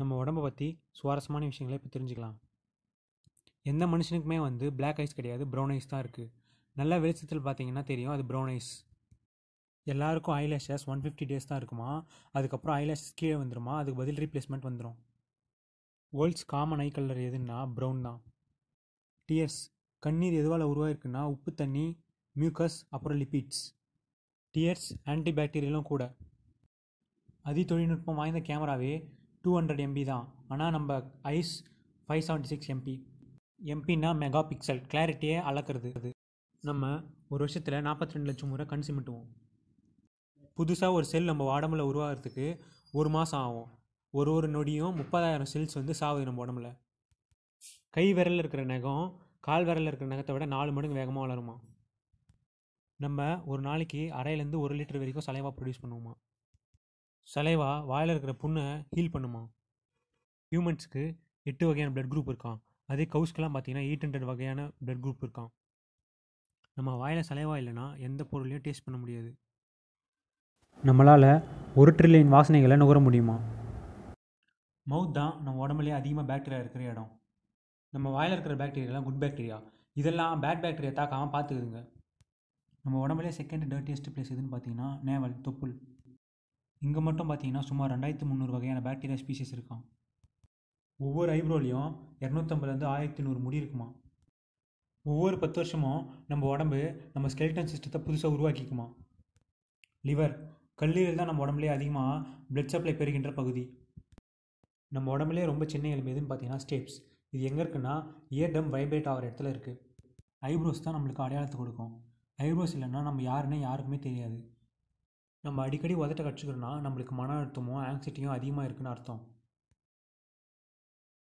நம்ம உடம்பை பற்றி சுவாரஸ்யமான விஷயங்களை இப்போ தெரிஞ்சுக்கலாம் எந்த மனுஷனுக்குமே வந்து பிளாக் ஐஸ் கிடையாது ப்ரௌன் ஐஸ் தான் இருக்குது நல்ல வெளிச்சத்தில் பார்த்தீங்கன்னா தெரியும் அது ப்ரௌன் ஐஸ் எல்லாருக்கும் ஐலேஷஸ் ஒன் ஃபிஃப்டி டேஸ் தான் இருக்குமா அதுக்கப்புறம் ஐலேஷஸ் கீழே வந்துருமா அதுக்கு பதில் ரீப்ளேஸ்மெண்ட் வந்துடும் வேர்ல்ட்ஸ் காமன் ஐ கலர் எதுன்னா ப்ரௌன் தான் டிஎஸ் கண்ணீர் எதுவால் உருவாயிருக்குன்னா உப்பு தண்ணி மியூக்கஸ் அப்புறம் லிப்பிட்ஸ் டியர்ஸ் ஆன்டிபேக்டீரியலும் கூட அதி தொழில்நுட்பம் வாய்ந்த கேமராவே டூ ஹண்ட்ரட் எம்பி தான் ஆனால் நம்ம eyes five seventy six MP எம்பின்னா மெகா பிக்சல் கிளாரிட்டியே அளக்கிறது அது நம்ம ஒரு வருஷத்தில் நாற்பத்தி ரெண்டு லட்சம் முறை கண் சிமிட்டுவோம் புதுசாக ஒரு செல் நம்ம உடம்புல உருவாகிறதுக்கு ஒரு மாதம் ஆகும் ஒரு ஒரு நொடியும் முப்பதாயிரம் செல்ஸ் வந்து சாவுது நம்ம உடம்புல கை விரலில் இருக்கிற நகம் கால் விரலில் இருக்கிற நகத்தை விட நாலு மடங்கு வேகமாக வளருமா நம்ம ஒரு நாளைக்கு அரையிலேருந்து ஒரு லிட்டர் வரைக்கும் சலைவாக ப்ரொடியூஸ் பண்ணுவோமா சலைவா வாயில் இருக்கிற புண்ணை ஹீல் பண்ணுமா ஹியூமன்ஸுக்கு எட்டு வகையான பிளட் குரூப் இருக்கான் அதே கவுஸ்க்கெலாம் பார்த்தீங்கன்னா எயிட் ஹண்ட்ரட் வகையான பிளட் குரூப் இருக்கான் நம்ம வாயில் சலைவா இல்லைன்னா எந்த பொருளையும் டேஸ்ட் பண்ண முடியாது நம்மளால் ஒரு ட்ரில்லியன் வாசனைகளை நுகர முடியுமா மவுத் தான் நம்ம உடம்புலேயே அதிகமாக பேக்டீரியா இருக்கிற இடம் நம்ம வாயில் இருக்கிற பேக்டீரியாலாம் குட் பேக்டீரியா இதெல்லாம் பேட் பேக்டீரியா தாக்காமல் பார்த்துக்குதுங்க நம்ம உடம்புலேயே செகண்ட் டர்ட்டியஸ்ட் பிளேஸ் எதுன்னு பார்த்தீங்கன்னா நேவல் தொப்புள் இங்கே மட்டும் பார்த்தீங்கன்னா சுமார் ரெண்டாயிரத்து முந்நூறு வகையான பேக்டீரியா ஸ்பீஷஸ் இருக்கும் ஒவ்வொரு ஐப்ரோலையும் இரநூத்தம்பதுலேருந்து ஆயிரத்தி நூறு முடி இருக்குமா ஒவ்வொரு பத்து வருஷமும் நம்ம உடம்பு நம்ம ஸ்கெல்டன் சிஸ்டத்தை புதுசாக உருவாக்கிக்குமா லிவர் கல்லீரல் தான் நம்ம உடம்புலேயே அதிகமாக பிளட் சப்ளை பெறுகின்ற பகுதி நம்ம உடம்புலேயே ரொம்ப சின்ன எலும்பு எதுன்னு பார்த்தீங்கன்னா ஸ்டேப்ஸ் இது எங்கே இருக்குன்னா ஏடம் வைப்ரேட் ஆகிற இடத்துல இருக்குது ஐப்ரோஸ் தான் நம்மளுக்கு அடையாளத்தை கொடுக்கும் ஐப்ரோஸ் இல்லைன்னா நம்ம யாருன்னு யாருக்குமே தெரியாது நம்ம அடிக்கடி உதட்ட கடிச்சிக்கிறோன்னா நம்மளுக்கு மன அழுத்தமோ ஆங்ஸைட்டியோ அதிகமாக இருக்குதுன்னு அர்த்தம்